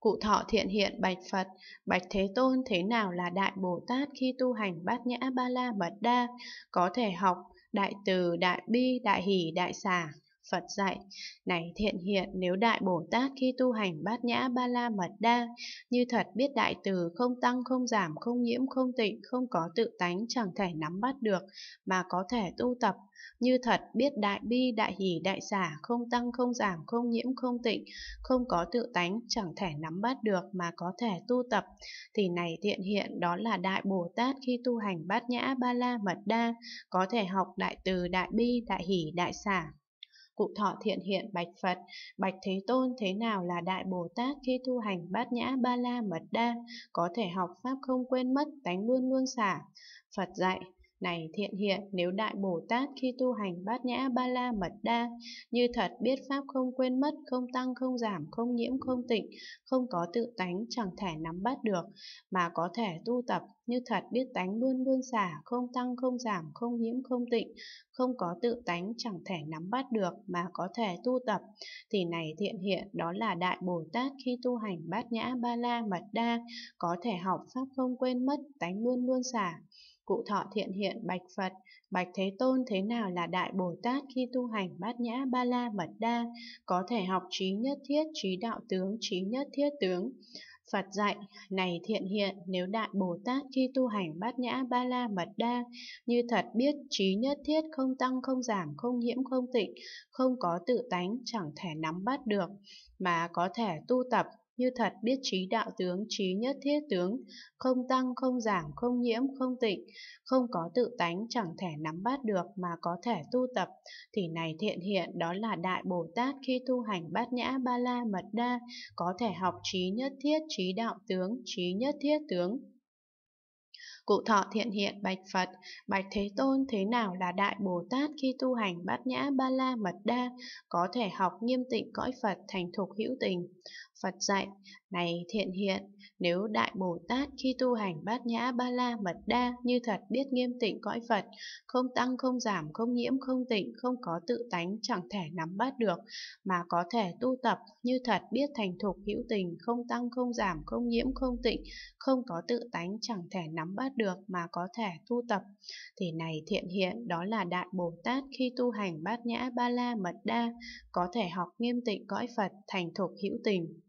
Cụ thọ thiện hiện bạch Phật, bạch Thế Tôn thế nào là Đại Bồ Tát khi tu hành bát nhã ba la mật đa, có thể học Đại Từ, Đại Bi, Đại Hỷ, Đại Xả, Phật dạy, này thiện hiện nếu Đại Bồ Tát khi tu hành bát nhã ba la mật đa, như thật biết đại từ không tăng không giảm không nhiễm không tịnh không có tự tánh chẳng thể nắm bắt được mà có thể tu tập, như thật biết đại bi đại hỷ đại xả không tăng không giảm không nhiễm không tịnh không có tự tánh chẳng thể nắm bắt được mà có thể tu tập, thì này thiện hiện đó là Đại Bồ Tát khi tu hành bát nhã ba la mật đa, có thể học đại từ đại bi đại hỷ đại xả Cụ thọ thiện hiện bạch Phật, bạch Thế Tôn thế nào là Đại Bồ Tát khi tu hành bát nhã ba la mật đa, có thể học Pháp không quên mất, tánh luôn luôn xả. Phật dạy, này thiện hiện, nếu Đại Bồ Tát khi tu hành bát nhã ba la mật đa, như thật biết Pháp không quên mất, không tăng, không giảm, không nhiễm, không tịnh, không có tự tánh, chẳng thể nắm bắt được, mà có thể tu tập như thật biết tánh luôn luôn xả, không tăng, không giảm, không nhiễm, không tịnh, không có tự tánh, chẳng thể nắm bắt được, mà có thể tu tập, thì này thiện hiện, đó là Đại Bồ Tát khi tu hành bát nhã ba la mật đa, có thể học Pháp không quên mất, tánh luôn luôn xả. Cụ thọ thiện hiện bạch Phật, bạch Thế Tôn thế nào là Đại Bồ Tát khi tu hành bát nhã ba la mật đa, có thể học trí nhất thiết, trí đạo tướng, trí nhất thiết tướng. Phật dạy, này thiện hiện, nếu Đại Bồ Tát khi tu hành bát nhã ba la mật đa, như thật biết trí nhất thiết không tăng không giảm, không nhiễm không tịnh, không có tự tánh, chẳng thể nắm bắt được, mà có thể tu tập như thật biết trí đạo tướng, trí nhất thiết tướng, không tăng, không giảm, không nhiễm, không tịnh, không có tự tánh chẳng thể nắm bắt được mà có thể tu tập, thì này thiện hiện đó là Đại Bồ Tát khi tu hành bát nhã ba la mật đa, có thể học trí nhất thiết, trí đạo tướng, trí nhất thiết tướng. Cụ thọ thiện hiện bạch Phật, bạch Thế Tôn thế nào là Đại Bồ Tát khi tu hành bát nhã ba la mật đa, có thể học nghiêm tịnh cõi Phật thành thục hữu tình. Phật dạy, này thiện hiện, nếu Đại Bồ Tát khi tu hành bát nhã ba la mật đa như thật biết nghiêm tịnh cõi Phật, không tăng không giảm, không nhiễm không tịnh, không có tự tánh chẳng thể nắm bắt được, mà có thể tu tập như thật biết thành thục hữu tình, không tăng không giảm, không nhiễm không tịnh, không có tự tánh chẳng thể nắm bắt được mà có thể tu tập, thì này thiện hiện đó là Đại Bồ Tát khi tu hành bát nhã ba la mật đa, có thể học nghiêm tịnh cõi Phật thành thục hữu tình.